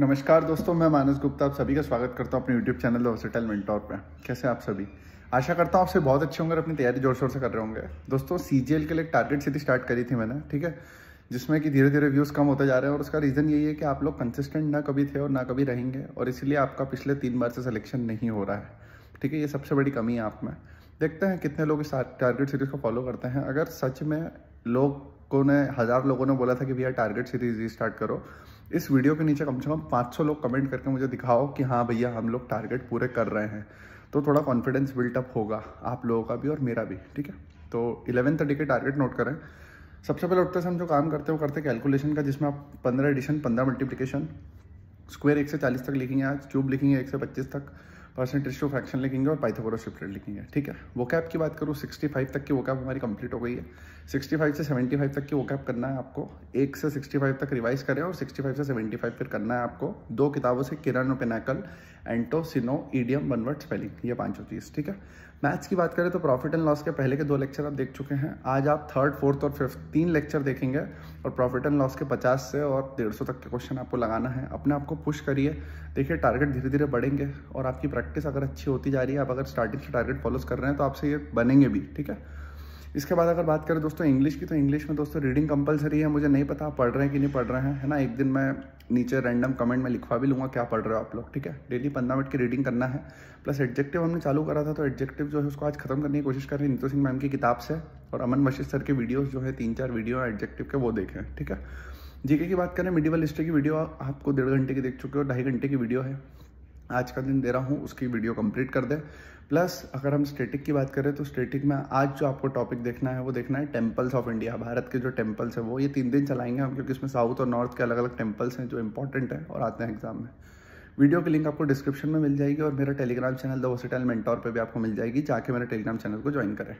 नमस्कार दोस्तों मैं मानस गुप्ता आप सभी का स्वागत करता हूँ अपने यूट्यूब चैनल हॉस्पिटल मेंटोर पे कैसे आप सभी आशा करता हूँ आपसे बहुत अच्छे होंगे और अपनी तैयारी जोर शोर से कर रहे होंगे दोस्तों सी के लिए टारगेट सिटी स्टार्ट करी थी मैंने ठीक है जिसमें कि धीरे धीरे व्यूज़ कम होते जा रहे हैं और उसका रीज़न यही है कि आप लोग कंसिस्टेंट ना कभी थे और ना कभी रहेंगे और इसीलिए आपका पिछले तीन बार से सलेक्शन नहीं हो रहा है ठीक है ये सबसे बड़ी कमी है आप में देखते हैं कितने लोग इस टारगेट सीरीज़ को फॉलो करते हैं अगर सच में लोग को ने हज़ार लोगों ने बोला था कि भैया टारगेट सीरीज स्टार्ट करो इस वीडियो के नीचे कम से कम 500 लोग कमेंट करके मुझे दिखाओ कि हाँ भैया हम लोग टारगेट पूरे कर रहे हैं तो थोड़ा कॉन्फिडेंस बिल्टअप होगा आप लोगों का भी और मेरा भी ठीक है तो इलेवन थर्टी के टारगेट नोट करें सबसे पहले उठते से हम जो काम करते हैं वो करते कैलकुलेशन का जिसमें आप पंद्रह एडिशन पंद्रह मल्टीप्लीकेशन स्क्वेयर एक से चालीस तक लिखेंगे आज क्यूब लिखेंगे एक से पच्चीस तक परसेंटेज ऑफ फ्रैक्शन लिखेंगे और पाइथागोरस शिफ्टेड लिखेंगे ठीक है वो कैप की बात करूँ 65 तक की वो कैप हमारी कंप्लीट हो गई है 65 से 75 तक की वो कैप करना है आपको एक से 65 तक रिवाइज करें और 65 से 75 फिर करना है आपको दो किताबों से Kiran Pinnacle antonym synonym idiom one word spelling ये पांचों चीज़ ठीक है मैथ्स की बात करें तो प्रॉफिट एंड लॉस के पहले के दो लेक्चर आप देख चुके हैं आज आप थर्ड फोर्थ और फिफ्थ तीन लेक्चर देखेंगे और प्रॉफिट एंड लॉस के पचास से और डेढ़ सौ तक के क्वेश्चन आपको लगाना है अपने आप को पुश करिए देखिए टारगेट धीरे धीरे बढ़ेंगे और आपकी प्रैक्टिस अगर अच्छी होती जा रही है आप अगर स्टार्टिंग से टारगेट फॉलो कर रहे हैं तो आपसे ये बनेंगे भी ठीक है इसके बाद अगर बात करें दोस्तों इंग्लिश की तो इंग्लिश में दोस्तों रीडिंग कंपलसरी है मुझे नहीं पता आप पढ़ रहे हैं कि नहीं पढ़ रहे हैं है ना एक दिन मैं नीचे रैंडम कमेंट में लिखवा भी लूँगा क्या पढ़ रहे हो आप लोग ठीक है डेली पंद्रह मिनट की रीडिंग करना है प्लस एडजेक्टिव हमने चालू करा था तो एडजेक्टिव जो है उसको आज खत्म करने की कोशिश कर हैं नीतू सिंह मैम की किताब से और अमन वशिष्ठ सर के वीडियोज़ जो है तीन चार वीडियो एडजेक्टिव के वो देखें ठीक है जीके की बात करें मिडिवल हिस्ट्री की वीडियो आपको डेढ़ घंटे की देख चुके हो ढाई घंटे की वीडियो है आज का दिन दे रहा हूँ उसकी वीडियो कंप्लीट कर दें प्लस अगर हम स्टेटिक की बात करें तो स्टेटिक में आज जो आपको टॉपिक देखना है वो देखना है टेम्पल्स ऑफ इंडिया भारत के जो टेम्पल्स हैं वो ये तीन दिन चलाएंगे हम क्योंकि इसमें साउथ और नॉर्थ के अलग अलग टेम्पल्स हैं जो इंपॉर्टेंट है और आते हैं एग्जाम में वीडियो की लिंक आपको डिस्क्रिप्शन में मिल जाएगी और मेरा Telegram channel the versatile mentor पर भी आपको मिल जाएगी जाके मेरे टेलीग्राम चैनल को ज्वाइन करें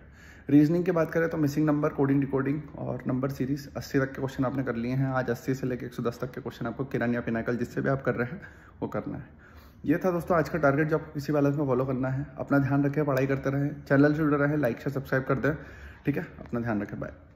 रीजनिंग की बात करें तो मिसिंग नंबर कोडिंग डिकोडिंग और नंबर सीरीज 80 तक के क्वेश्चन आपने कर लिए हैं आज 80 से लेकर 110 तक के क्वेश्चन आपको किरण या पिनाकल जिससे भी आप कर रहे हैं वो करना है ये था दोस्तों आज का टारगेट जो आपको किसी बैलेंस में फॉलो करना है अपना ध्यान रखें पढ़ाई करते रहें चैनल से जुड़े रहें लाइक से सब्सक्राइब कर दें ठीक है अपना ध्यान रखें बाय